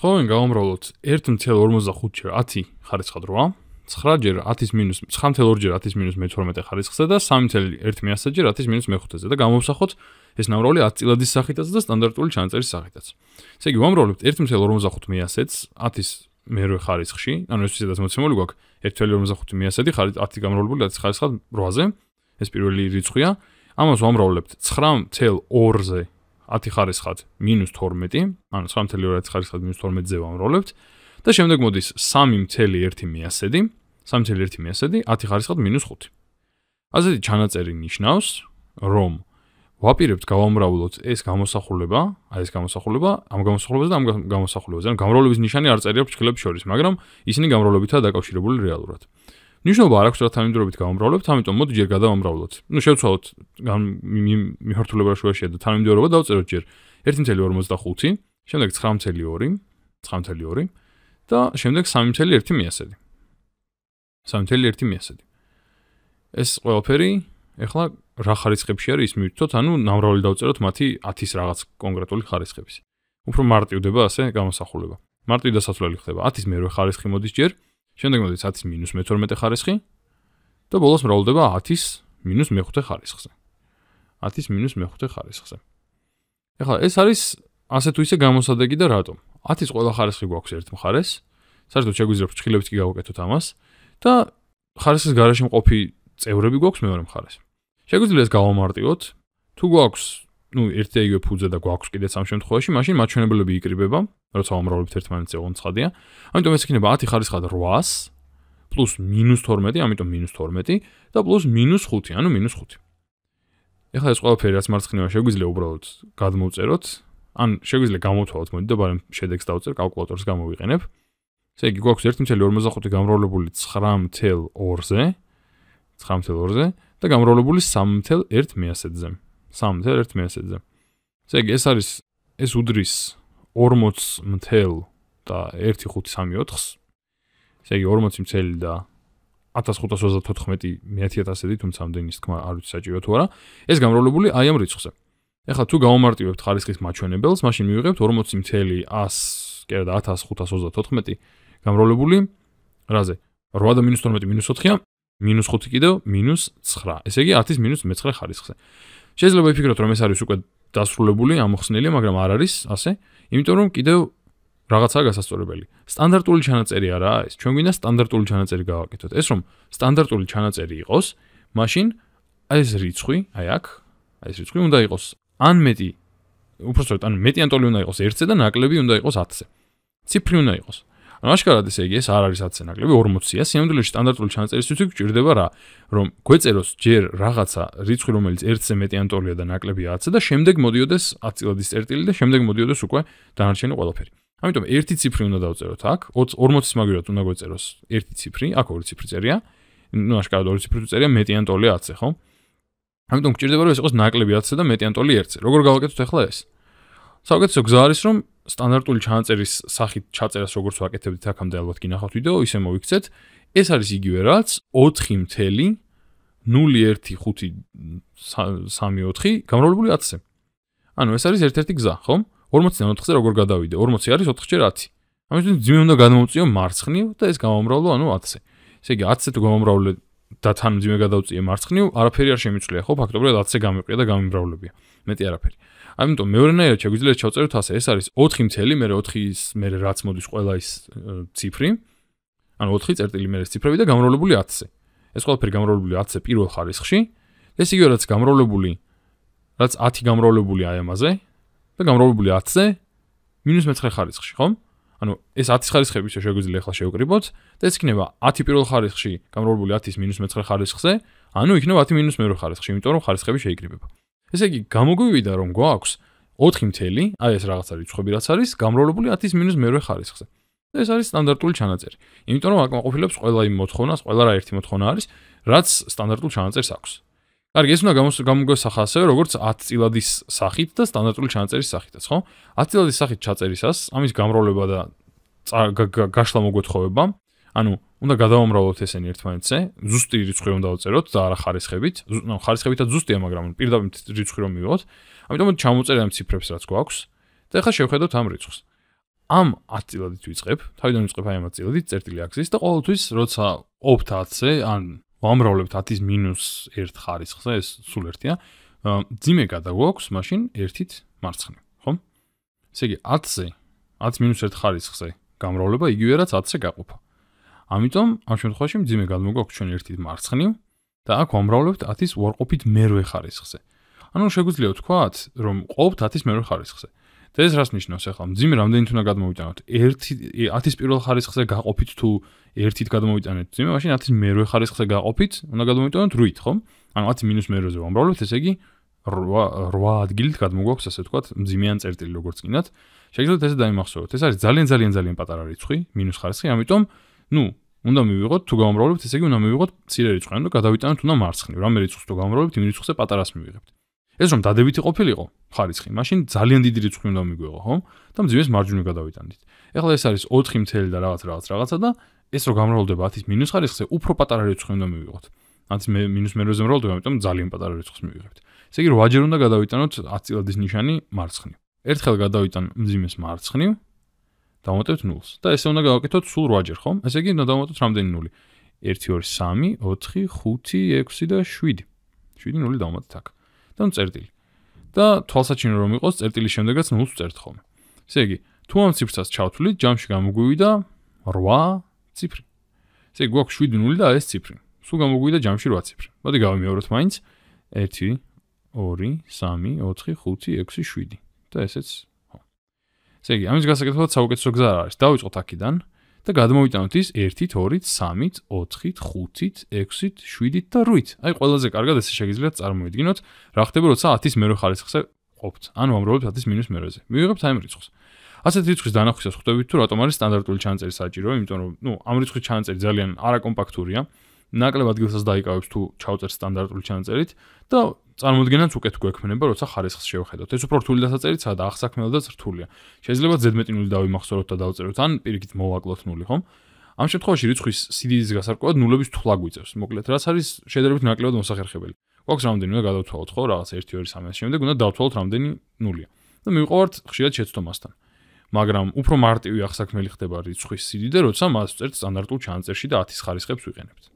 თქვენ გაუმრავლოთ 1.45 ჯერ 10 ხარისხ 8, 9 ჯერ 10 მინუს 9.2 ჯერ 10 მინუს 12 ხარისხზე და 3.1 ჯერ 10 მინუს 5-ზე და გამოვსახოთ ეს ნამრავლი 10 წილადის სახითაც და სტანდარტული ჩანაწერის სახითაც. ესე იგი, ვამრავლებთ 1.45 მეასეც 10-ის მერვე ხარისხში, ანუ ეს ისედაც მოცემული გვაქვს 1.45 მეასეთი ხარისხი 10 გამრავლებული 10 ხარისხად 8-ზე. ეს პირველი რიცხვია. ამას ვამრავლებთ 9.2-ზე 10 ხარისხად -12, ანუ 3.2 ხარისხად -12-ზე ვამროლებთ და შემდეგ მოდის 3.1 მიასედი, 3.1 მიასედი 10 ხარისხად -5. ასეთი ჩანაწერი ნიშნავს, რომ ვაპირებთ გავამრავლოთ ეს გამოსახულება, აი ეს გამოსახულება, ამ გამოსახულებაზე და ამ გამოსახულებაზე. ანუ გამრავლების ნიშანი არ წერია ფრჩხილებს შორის, მაგრამ ისინი გამრავლებითაა დაკავშირებული რეალურად. 3.1 ნიშნობა არ აქვს რა თანამდებობით გამომრავლებთ, ამიტომ მოდი ჯერ გადავამრავლოთ. ნუ შევცვალოთ მიმართულება შუაშია და თანამდებობა დავწეროთ ჯერ 1.55, შემდეგ 9.2, 9.2 და შემდეგ 3.1 მიასედი. 3.1 მიასედი. ეს ყველაფერი ეხლა რა ხარისხებში არის ის მივითოთ, ანუ ნამრავალი დავწეროთ მათი 10-ის რაღაც კონკრეტული ხარისხების. უფრო მარტივდება ასე გამოსახულება. მარტივი დასასრულელი ხდება 10-ის მეორე ხარისხი მოდის ჯერ 3.1 შემდეგ მოდის 10-12 ხარისხი და ბოლოს მრავლდება 10-5 ხარისხზე. 10-5 ხარისხზე. ეხლა ეს არის ასე თუ ისე გამოსადეგი და რატომ? 10-ის ყველა ხარისხი გვაქვს ერთ მხარეს. საერთოდ შეგვიძლია ფრჩხილებს კი გავაკეთოთ ამას და ხარისხის გარშემო ყოფი წევრები გვაქვს მეორე მხარეს. შეგვიძლია ეს გავამარტიოთ. თუ გვაქვს ну, ერთეიგვე ფუძე და გვაქვს კიდე სამ შემთხვევაში, მაშინ მაჩვენებლები იკრიბება, როცა ამრავლებთ ერთმანეთს ეღონ ცხადია. ამიტომ ეს იქნება 10 ხარისხად 800 პლუს მინუს 12, ამიტომ მინუს 12 და პლუს მინუს 5, ანუ მინუს 5. ეხლა ეს ყველაფერი რაც მარცხნივა შეგვიძლია უბრალოდ გადმოვწეროთ, ან შეგვიძლია გამოთვალოთ, მოდი და ბარემ შედეგს დავწერ, კალკულატორს გამოვიყენებ. ესე იგი გვაქვს 1.45 გამრავლებული 9.2-ზე, 9.2-ზე და გამრავლებული 3.1-ზე. 3.1 მესეჯზე. ესე იგი, ეს არის ეს უდრის 40 მთელ და 1534-ს. ესე იგი 40 მთელი და 1534 მეათეათასები თუმცა ამდენის თქმა არ ვიცი საჭირო თუ არა, ეს გამრავლებული აი ამ რიცხვზე. ეხლა თუ გავამარტივებთ ხარისხის მაჩვენებელს, მაშინ მივიღებთ 40 მთელი 100, კი არა 1534 გამრავლებული რაზე? 8 და -12 -4-ა, -5 კიდევ -9. ესე იგი 10-ის -19 ხარისხზე. შეიძლება ვიფიქროთ რომ ეს არის უკვე დასრულებული, ამოხსნილი, მაგრამ არ არის ასე, იმიტომ რომ კიდევ რაღაცაა გასასწორებელი. სტანდარტული ჩანაწერი არაა ეს. ჩვენ გვინდა სტანდარტული ჩანაწერი გავაკეთოთ. ეს რომ სტანდარტული ჩანაწერი იყოს, მაშინ ეს რიცხვი, აი აქ, ეს რიცხვი უნდა იყოს ან მეტი უბრალოდ ან მეტი ანტოლი უნდა იყოს 1-ზე და ნაკლები უნდა იყოს 10-ზე. ციფრი უნდა იყოს 0.1 ანუ აშკარად ესე იგი ეს არ არის აცენაკლები 40-ა სიმდილეში სტანდარტული ჩანაწერისთვის გვჭირდება რა რომ გვეწეროს ჯერ რაღაცა რიცხვი რომელიც 1-ზე მეტი ანტოლია და ნაკლებია 10 და შემდეგ მოდიოდეს 10 წილადის წერტილი და შემდეგ მოდიოდეს უკვე დანარჩენი ყველაფერი ამიტომ ერთი ციფრი უნდა დავწეროთ აქ 40-ის მაგივრად უნდა გვეწეროს ერთი ციფრი აქ ორი ციფრი წერია ნუ აშკარად ორი ციფრი წერია მეტი ანტოლია 10-ზე ხო ამიტომ გვჭირდება რომ ეს იყოს ნაკლები 10-ზე და მეტი ანტოლი 1-ზე როგორ გავაკეთოთ ახლა ეს საუკეთესო გზა არის რომ სტანდარტული ჩანაწერის სახით ჩაწერას როგორც ვაკეთებდით აქამდე ალბათ გინახავთ ვიდეო ისე მოიქცეთ ეს არის იგივე რაც 4.015334 გამრავლებული 10-ზე ანუ ეს არის ერთ-ერთი გზა ხო 49-ზე როგორ გადავიდე 40 არის 4-ჯერ 10 ამიტომ ძიმე უნდა გადმოვწიო მარცხნივ და ეს გამომრავლო ანუ 10-ზე ესე იგი 10-ზე თუ გამომრავლე და თან ძიმე გადავწიე მარცხნივ, არაფერი არ შემიცვლია, ხო, ფაქტობრივად ათზე გამიყრია და გამიმრავლებია. მეტი არაფერი. ამიტომ მეორენაირად შეგვიძლია ჩავწეროთ ასე, ეს არის 4 მთელი, მე 4-ის, მე რაც მოდის ყველა ის ციფრი. ანუ 4 წერტილი მე ეს ციფრები და გამრავლებული 10-ზე. ეს ყველაფერი გამრავლებული 10-ზე პირველ ხარისხში. ეს იგივე რაც გამრავლებული რაც 10 გამრავლებული აი ამაზე და გამრავლებული 10-ზე -19 ხარისხში, ხომ? ანუ ეს 10 ხარისხები შე შეგვიძლია ახლა შევკრიბოთ და ეს იქნება 10 პირველ ხარისხში გამრავლებული 10-ის მინუს მე-9 ხარისხზე, ანუ იქნება 10 მინუს მე-2 ხარისხში, იმიტომ რომ ხარისხები შეიკრიბება. ესე იგი, გამოგვივიდა რომ გვაქვს 4 მთელი, აი ეს რაღაც არის ცხები რაც არის, გამრავლებული 10-ის მინუს მე-2 ხარისხზე. და ეს არის სტანდარტული ჩანაწერი. იმიტომ რომ აკმაყოფილებს ყველა იმ მოთხოვნას, ყველა რა ერთი მოთხოვნა არის, რაც სტანდარტულ ჩანაწერს აქვს. კარგი, ეს უნდა გამოგვეს ახლა ასევე როგორც 10 წილადის სახით და სტანდარტული ჩანაწერის სახითაც, ხო? 10 წილადის სახით ჩაწერისას ამის გამრავლება და გაშლა მოგვეთხოვება, ანუ უნდა გადავამრავლოთ ესენი ერთმანეთზე, ზუსტი რიცხვი უნდა აწეროთ და არა ხარისხებით. ნუ ხარისხებითაც ზუსტია, მაგრამ პირდაპირ რიცხვი რომ მივიღოთ. ამიტომ ჩამოწერეთ ამ ციფრებს, რაც გვაქვს და ახლა შევხედოთ ამ რიცხვს. ამ 10 წილადით ვიწყებ, თავიდან ვიწყებ აი ამ 10 წილადით, წერტილი აქვს ის და ყოველთვის როცა ოფთ 10-ზე, ან ვამრავლებთ 10-ის მინუს 1 ხარისხზე, ეს სულ ერთია. ძიმე გადაგვაქვს მაშინ 1-ით მარცხნივ, ხომ? ესე იგი 10-ზე 10 მინუს 1 ხარისხზე გამრავლება იგივე რაც 10-ზე გაყოფა. ამიტომ ამ შემთხვევაში ძიმე გადმოგვაქვს ჩვენ 1-ით მარცხნივ და აქ ვამრავლებთ 10-ის უარყოფით მერვე ხარისხზე. ანუ შეგვიძლია ვთქვათ, რომ ყოფთ 10-ის მერვე ხარისხზე. და ეს რას ნიშნავს ახლა? მძიმე რამდენი თუნდა გადმოვიტანოთ? 1 10-ის პირველ ხარისხზე გაყოფით თუ 1-ით გადმოვიტანეთ? მძიმე, მაშინ 10-ის მერვე ხარისხზე გაყოფით უნდა გადმოვიტანოთ 8-ით, ხომ? ანუ 10 მინუს მერვე ზე ვამბრალებთ, ესე იგი 8 8 ადგილით გადმოგვაქვს ასე თქვა მძიმეან წერტილი როგორც კინათ. შეგიძლიათ ესე დაიმახსოვროთ. ეს არის ძალიან ძალიან ძალიან პატარა რიცხვი, მინუს ხარისხი, ამიტომ, ნუ უნდა მივიღოთ თუ გამომრავლებთ, ესე იგი უნდა მივიღოთ ცირერიცხვი, ანუ გადავიტანოთ უნდა მარცხნივ. რამე რიცხვს თუ გამომრავლებთ, იმ რიცხვზე პატარას მივიღებთ. ეს რომ დადებითი ყოფილიყო ხარიცხი, მაშინ ძალიან დიდი რიცხვი უნდა მიგვიღო, ხომ? და მძიმეს მარჯვნივ გადავიტანდით. ეხლა ეს არის 4 მთელი და რაღაც რაღაც რაღაცა და ეს რომ გამრავლდება 10-ის მინუს ხარიცხზე, უფრო პატარა რიცხვი უნდა მივიღოთ. 10-ის მინუს მეორეზე მრავლდება, ამიტომ ძალიან პატარა რიცხვს მივიღებთ. ესე იგი 8 ჯერ უნდა გადავიტანოთ 10 წილადის ნიშანი მარცხნივ. ერთხელ გადავიტან მძიმეს მარცხნივ. დავამატეთ 0-ს და ესე უნდა გავაკეთოთ სულ 8 ჯერ, ხომ? ესე იგი უნდა დავამატოთ რამდენი 0? 1 2 3 4 5 6 და 7. 7 0 დავამატეთ აქ. და წერტილი. და თვალსაჩინო რომ იყოს, წერტილის შემდეგაც ნულს წერტ ხოლმე. ესე იგი, თუ ამ ციფრსაც ჩავთვლით, ჯამში გამოგვივიდა 8 ციფრი. ესე იგი, გვაქვს 7 ნული და ეს ციფრი. სულ გამოგვივიდა ჯამში 8 ციფრი. მოდი გავიმეოროთ მაინც 1 2 3 4 5 6 7. და ესეც ხო. ესე იგი, ამის გასაკეთებლად საუკეთესო გზა არის. დავიწყოთ აქედან 1 და გადმოვიტანოთ ის 1-ით, 2-ით, 3-ით, 4-ით, 5-ით, 6-ით, 7-ით და 8-ით. აი ყველაზე კარგად ესე შეგიძლიათ წარმოვიდგინოთ, რა ხდება როცა 10-ის მეორე ხარისხზე ყოფთ. ანუ ამრობლებთ 10-ის მინუს მეორეზე. მივიღებთ აი ამ რიცხვს. ასეთ რიცხვის დანახვისას ხვდებით თუ რატომ არის სტანდარტული ჩანაწერი საჭირო, იმიტომ რომ ნუ ამ რიცხვის ჩანაწერი ძალიან არაკომპაქტურია. ნაკლებ ადგილსაც დაიკავებს თუ ჩავწერ სტანდარტული ჩანაწერით და წარმოდგენაც უკეთ გვექმნება, როცა ხარისხს შევხედოთ. ეს უფრო რთული დასაწერიცაა და ახსაქმელადაც რთულია. შეიძლება ზედმეტი ნული დავიმახსოვროთ და დავწეროთ, ან პირიქით მოვაკლოთ ნული, ხომ? ამ შემთხვევაში რიცხვის სიდიდის გასარკვევად ნულების თვლა გვიწევს. მოკლედ, რაც არის შედარებით ნაკლებად მოსახერხებელი. გვაქვს რამდენი უნდა გადავთვალოთ, ხო, რაღაც 1, 2, 3 ამას შემდეგ უნდა დავთვალოთ რამდენი ნულია. და მივყავართ ხშირად შეცდომასთან. მაგრამ უფრო მარტივი ახსაქმელი ხდება რიცხვის სიდიდე, როცა მას წერთ სტანდარტულ ჩანაწერში და 10-ის ხარისხებს ვიყენებთ.